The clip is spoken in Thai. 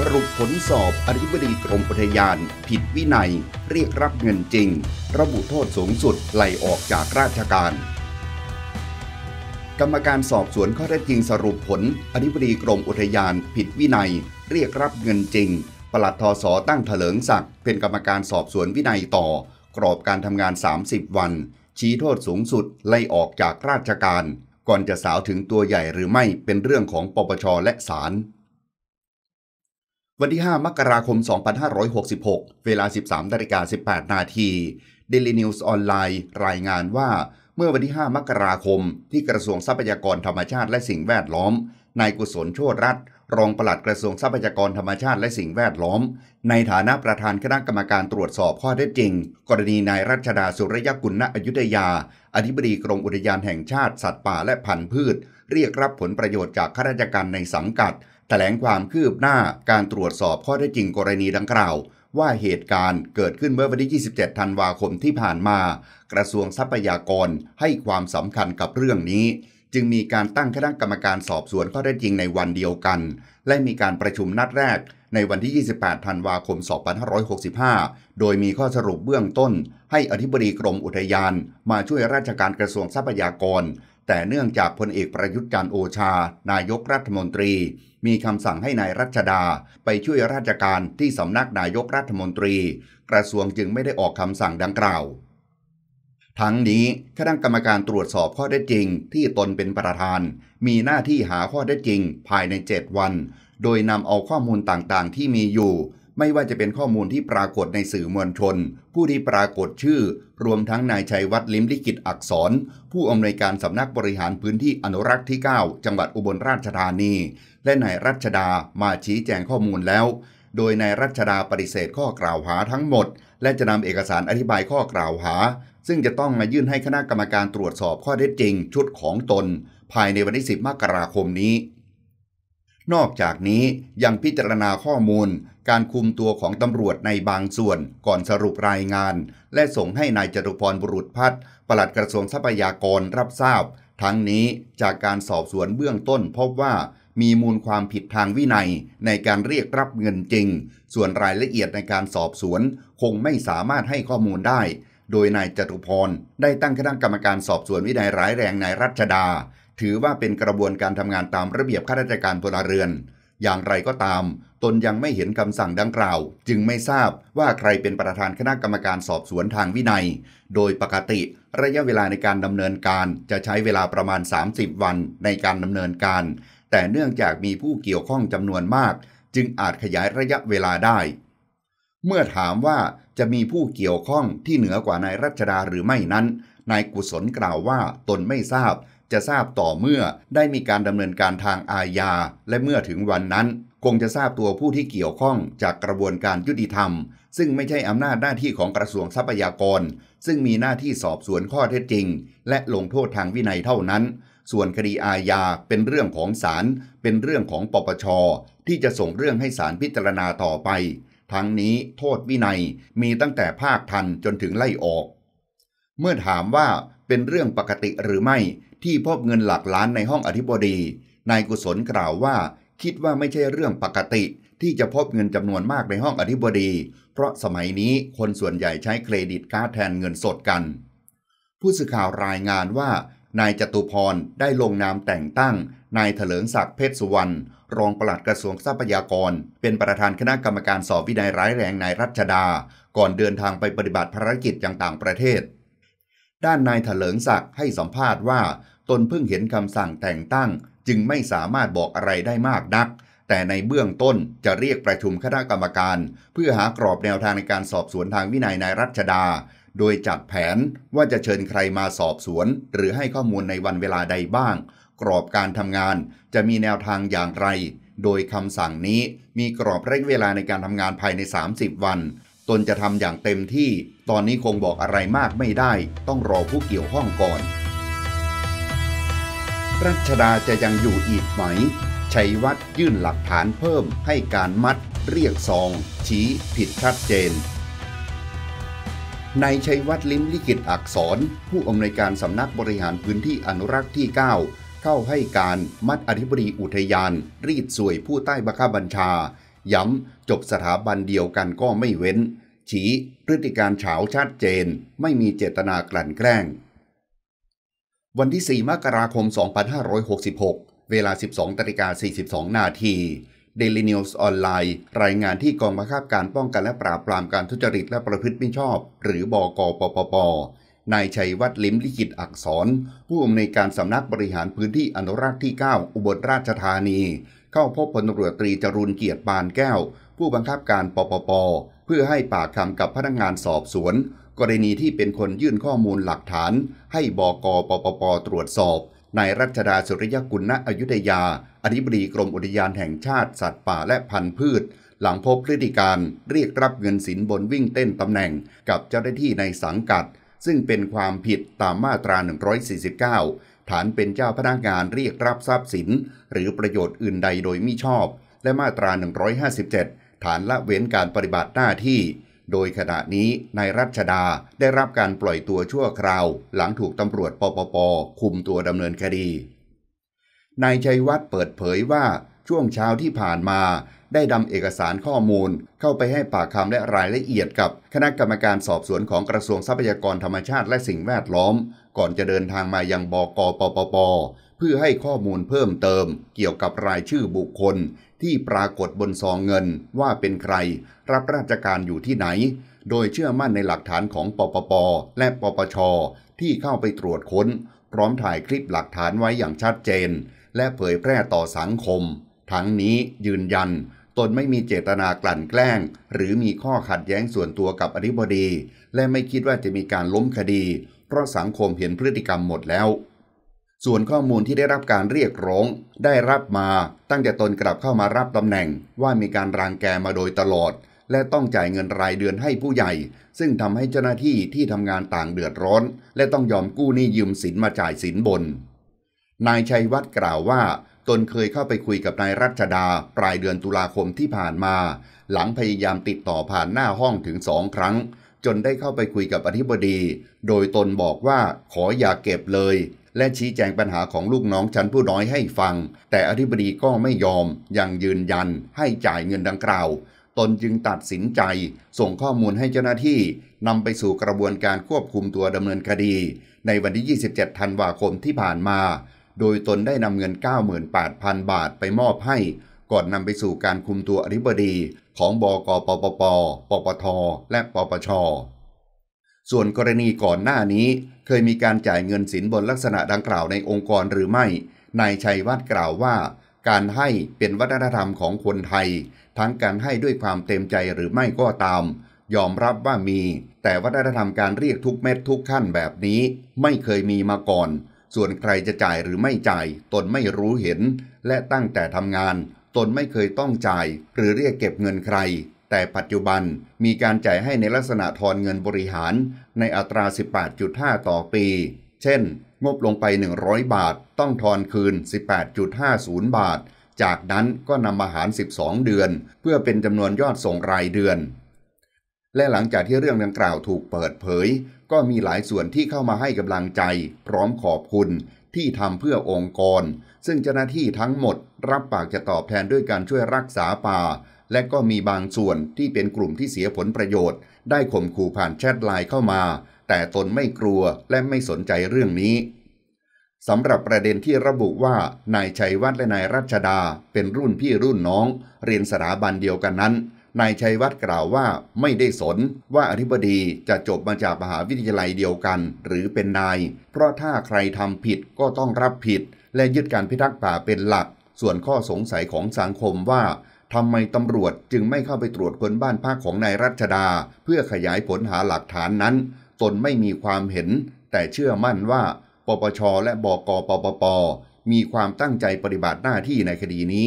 สรุปผลสอบอธิบดีกรมอุทยาน ผิดวินัย เรียกรับเงินจริง ระบุโทษสูงสุดไล่ออกจากราชการ กรรมการสอบสวนข้อเท็จจริงสรุปผลอธิบดีกรมอุทยานผิดวินัย เรียกรับเงินจริง ปลัดทอตั้งเถลิงศักดิ์เป็นกรรมการสอบสวนวินัยต่อ กรอบการทำงาน 30 วัน ชี้โทษสูงสุดไล่ออกจากราชการ ก่อนจะสาวถึงตัวใหญ่หรือไม่เป็นเรื่องของปปชและศาลวันที่ 5มกราคม 2566 เวลา 13นาฬิกา18นาที Daily News ออนไลน์รายงานว่า เมื่อวันที่ 5มกราคม ที่กระทรวงทรัพยากรธรรมชาติและสิ่งแวดล้อม นายกุศลโชตรัตรองปลัดกระทรวงทรัพยากรธรรมชาติและสิ่งแวดล้อม ในฐานะประธานคณะกรรมการตรวจสอบข้อเท็จจริง กรณีนายรัชดาสุรยกุลณอยุธยา อธิบดีกรมอุทยานแห่งชาติสัตว์ป่าและพันธุ์พืช เรียกรับผลประโยชน์จากข้าราชการในสังกัดถแถลงความคืบหน้าการตรวจสอบข้อได้จริงกรณีดังกล่าว ว่าเหตุการณ์เกิดขึ้นเมื่อวันที่ 27 ธันวาคมที่ผ่านมากระทรวงทรัพยากรให้ความสำคัญกับเรื่องนี้ จึงมีการตั้งคณะกรรมการสอบสวนข้อได้จริงในวันเดียวกัน และมีการประชุมนัดแรกในวันที่ 28 ธันวาคม 2565 โดยมีข้อสรุปเบื้องต้น ให้อธิบดีกรมอุทยาน มาช่วยราชการกระทรวงทรัพยากรแต่เนื่องจากพลเอกประยุทธ์จันโอชา นายกรัฐมนตรีมีคำสั่งให้นายรัชดา ไปช่วยราชการที่สำนักนายกรัฐมนตรีกระทรวงจึงไม่ได้ออกคำสั่งดังกล่าว ทั้งนี้คณะกรรมการตรวจสอบข้อได้จริงที่ตนเป็นประธาน มีหน้าที่หาข้อได้จจริงภายใน 7 วัน โดยนำเอาข้อมูลต่างๆที่มีอยู่ไม่ว่าจะเป็นข้อมูลที่ปรากฏในสื่อมวลชน ผู้ที่ปรากฏชื่อ รวมทั้งนายชัยวัฒน์ลิมลิกิตอักษร ผู้อำนวยการสำนักบริหารพื้นที่อนุรักษ์ที่ 9 จังหวัดอุบลราชธานี และนายรัชดามาชี้แจงข้อมูลแล้ว โดยนายรัชดาปฏิเสธข้อกล่าวหาทั้งหมด และจะนำเอกสารอธิบายข้อกล่าวหา ซึ่งจะต้องมายื่นให้คณะกรรมการตรวจสอบข้อเท็จจริงชุดของตน ภายในวันที่ 10 มกราคมนี้นอกจากนี้ยังพิจารณาข้อมูล การคุมตัวของตำรวจในบางส่วนก่อนสรุปรายงาน และส่งให้นายจตุพรบุรุษพัฒน์ปลัดกระทรวงทรัพยากรรับทราบ ทั้งนี้จากการสอบสวนเบื้องต้น พบว่ามีมูลความผิดทางวินัยในการเรียกรับเงินจริง ส่วนรายละเอียดในการสอบสวนคงไม่สามารถให้ข้อมูลได้ โดยนายจตุพรได้ตั้งคณะกรรมการสอบสวนวินัยร้ายแรงนายรัชดาถือว่าเป็นกระบวนการทำงานตามระเบียบข้าราชการพลเรือน อย่างไรก็ตาม ตนยังไม่เห็นคำสั่งดังกล่าว จึงไม่ทราบว่าใครเป็นประธานคณะกรรมการสอบสวนทางวินัย โดยปกติระยะเวลาในการดำเนินการจะใช้เวลาประมาณ 30 วันในการดำเนินการ แต่เนื่องจากมีผู้เกี่ยวข้องจำนวนมาก จึงอาจขยายระยะเวลาได้ เมื่อถามว่าจะมีผู้เกี่ยวข้องที่เหนือกว่านายรัชดาหรือไม่นั้นนายกุศลกล่าวว่าตนไม่ทราบจะทราบต่อเมื่อได้มีการดำเนินการทางอาญาและเมื่อถึงวันนั้นคงจะทราบตัวผู้ที่เกี่ยวข้องจากกระบวนการยุติธรรม ซึ่งไม่ใช่อำนาจหน้าที่ของกระทรวงทรัพยากร ซึ่งมีหน้าที่สอบสวนข้อเท็จจริงและลงโทษทางวินัยเท่านั้น ส่วนคดีอาญาเป็นเรื่องของศาลเป็นเรื่องของปปช ที่จะส่งเรื่องให้ศาลพิจารณาต่อไป ทั้งนี้โทษวินัยมีตั้งแต่ภาคทันจนถึงไล่ออกเมื่อถามว่าเป็นเรื่องปกติหรือไม่ที่พบเงินหลักล้านในห้องอธิบดี นายกุศลกล่าวว่า คิดว่าไม่ใช่เรื่องปกติที่จะพบเงินจำนวนมากในห้องอธิบดี เพราะสมัยนี้คนส่วนใหญ่ใช้เครดิตการ์ดแทนเงินสดกัน ผู้สื่อข่าวรายงานว่า นายจตุพรได้ลงนามแต่งตั้งนายเถลิงศักดิ์เพชรสุวรรณรองปลัดกระทรวงทรัพยากร เป็นประธานคณะกรรมการสอบวินัยร้ายแรงนายรัชดา ก่อนเดินทางไปปฏิบัติภารกิจยังต่างประเทศด้านนายถลิงศักดิ์ให้สัมภาษณ์ว่าตนเพิ่งเห็นคำสั่งแต่งตั้ง จึงไม่สามารถบอกอะไรได้มากนัก แต่ในเบื้องต้นจะเรียกประชุมคณะกรรมการ เพื่อหากรอบแนวทางในการสอบสวนทางวินัยนายรัชดา โดยจัดแผนว่าจะเชิญใครมาสอบสวน หรือให้ข้อมูลในวันเวลาใดบ้าง กรอบการทำงานจะมีแนวทางอย่างไร โดยคำสั่งนี้มีกรอบระยะเวลาในการทำงานภายใน 30 วันตนจะทำอย่างเต็มที่ ตอนนี้คงบอกอะไรมากไม่ได้ ต้องรอผู้เกี่ยวข้องก่อน รัชดาจะยังอยู่อีกไหม ชัยวัรยื่นหลักฐานเพิ่มให้การมัด เรียกซอง ชี้ผิดชัดเจนนายชัยวัฒน์ลิ้มลิกิตอักษร ผู้อำนวยการสำนักบริหารพื้นที่อนุรักษ์ที่ 9 เข้าให้การมัดอธิบดีอุทยาน รีดสวยผู้ใต้บังคับบัญชาย้ำจบสถาบันเดียวกันก็ไม่เว้น ชี้พฤติการเฉาชัดเจน ไม่มีเจตนากลั่นแกล้ง วันที่ 4 มกราคม 2566 เวลา 12ตริกา42 นาทีเดลิเนียสออนไลน์รายงานที่กองบังคับการป้องกันและปราบปรามการทุจริต และประพฤติมิชอบ หรือบอกปปป นายชัยวัฒน์ลิมลิขิตอักษร ผู้อำนวยการสำนักบริหารพื้นที่อนุรักษ์ที่9อุบลราชธานีเข้าพบพลตำรวจตรีจรุนเกียรติปานแก้ว ผู้บังคับการปปปเพื่อให้ปากคำกับพนักงานสอบสวน กรณีที่เป็นคนยื่นข้อมูลหลักฐาน ให้บกปปปตรวจสอบนายรัชดาสุริยกุลณอยุธยา อธิบดีกรมอุทยานแห่งชาติสัตว์ป่าและพันธุ์พืช หลังพบพฤติการเรียกรับเงินสินบนวิ่งเต้นตำแหน่งกับเจ้าหน้าที่ในสังกัด ซึ่งเป็นความผิดตามมาตรา 149ฐานเป็นเจ้าพนักงานเรียกรับทรัพย์สิน หรือประโยชน์อื่นใดโดยมิชอบ และมาตรา 157 ฐานละเว้นการปฏิบัติหน้าที่ โดยขณะนี้นายรัชดาได้รับการปล่อยตัวชั่วคราว หลังถูกตำรวจปปปคุมตัวดำเนินคดีนายชัยวัฒน์เปิดเผยว่าช่วงเช้าที่ผ่านมาได้นำเอกสารข้อมูลเข้าไปให้ปากคำและรายละเอียดกับคณะกรรมการสอบสวนของกระทรวงทรัพยากรธรรมชาติและสิ่งแวดล้อมก่อนจะเดินทางมายังบกปปปเพื่อให้ข้อมูลเพิ่มเติม เกี่ยวกับรายชื่อบุคคล ที่ปรากฏบนซองเงินว่าเป็นใคร รับราชการอยู่ที่ไหน โดยเชื่อมั่นในหลักฐานของปปป และปปช ที่เข้าไปตรวจค้น พร้อมถ่ายคลิปหลักฐานไว้อย่างชัดเจน และเผยแพร่ต่อสังคม ทั้งนี้ยืนยันตนไม่มีเจตนากลั่นแกล้ง หรือมีข้อขัดแย้งส่วนตัวกับอธิบดี และไม่คิดว่าจะมีการล้มคดีเพราะสังคมเห็นพฤติกรรมหมดแล้ว ส่วนข้อมูลที่ได้รับการเรียกร้องได้รับมาตั้งแต่ตนกลับเข้ามารับตำแหน่งว่ามีการรางแกมาโดยตลอด และต้องจ่ายเงินรายเดือนให้ผู้ใหญ่ ซึ่งทำให้เจ้าหน้าที่ที่ทำงานต่างเดือดร้อนและต้องยอมกู้หนี้ยืมสินมาจ่ายสินบน นายชัยวัฒน์กล่าวว่า ตนเคยเข้าไปคุยกับนายรัชดา ปลายเดือนตุลาคมที่ผ่านมา หลังพยายามติดต่อผ่านหน้าห้องถึงสองครั้งจนได้เข้าไปคุยกับอธิบดี โดยตนบอกว่าขออย่าเก็บเลย และชี้แจงปัญหาของลูกน้องชั้นผู้น้อยให้ฟัง แต่อธิบดีก็ไม่ยอม ยังยืนยัน ให้จ่ายเงินดังกล่าว ตนจึงตัดสินใจ ส่งข้อมูลให้เจ้าหน้าที่ นำไปสู่กระบวนการควบคุมตัวดำเนินคดี ในวันที่ 27 ธันวาคมที่ผ่านมา โดยตนได้นำเงิน 98,000 บาทไปมอบให้ก่อนนำไปสู่การคุมตัวอธิบดี ของบกปปป ปปท และปปช ส่วนกรณีก่อนหน้านี้ เคยมีการจ่ายเงินสินบนลักษณะดังกล่าวในองค์กรหรือไม่ นายชัยวัฒน์กล่าวว่า การให้เป็นวัฒนธรรมของคนไทย ทั้งการให้ด้วยความเต็มใจหรือไม่ก็ตาม ยอมรับว่ามี แต่วัฒนธรรมการเรียกทุกเม็ดทุกขั้นแบบนี้ ไม่เคยมีมาก่อน ส่วนใครจะจ่ายหรือไม่จ่าย ตนไม่รู้เห็น และตั้งแต่ทำงานตนไม่เคยต้องจ่ายหรือเรียกเก็บเงินใคร แต่ปัจจุบันมีการจ่ายให้ในลักษณะทอนเงินบริหารในอัตรา 18.5 ต่อปี เช่น งบลงไป 100 บาทต้องทอนคืน 18.50 บาท จากนั้นก็นำมาหาร 12 เดือน เพื่อเป็นจำนวนยอดส่งรายเดือน และหลังจากที่เรื่องดังกล่าวถูกเปิดเผย ก็มีหลายส่วนที่เข้ามาให้กำลังใจพร้อมขอบคุณที่ทำเพื่อองค์กร ซึ่งเจ้าหน้าที่ทั้งหมด รับปากจะตอบแทนด้วยการช่วยรักษาป่า และก็มีบางส่วนที่เป็นกลุ่มที่เสียผลประโยชน์ได้ข่มขู่ผ่านแชทไลน์เข้ามา แต่ตนไม่กลัวและไม่สนใจเรื่องนี้ สำหรับประเด็นที่ระบุว่านายชัยวัฒน์และนายรัชดา เป็นรุ่นพี่รุ่นน้อง เรียนสถาบันเดียวกันนั้นนายชัยวัฒน์กล่าวว่าไม่ได้สนว่าอธิบดีจะจบมาจากมหาวิทยาลัยเดียวกันหรือเป็นนายเพราะถ้าใครทำผิดก็ต้องรับผิดและยึดการพิทักษ์ป่าเป็นหลักส่วนข้อสงสัยของสังคมว่าทำไมตำรวจจึงไม่เข้าไปตรวจค้นบ้านพักของนายรัชดาเพื่อขยายผลหาหลักฐานนั้นตนไม่มีความเห็นแต่เชื่อมั่นว่า ปปชและบกปปปมีความตั้งใจปฏิบัติหน้าที่ในคดีนี้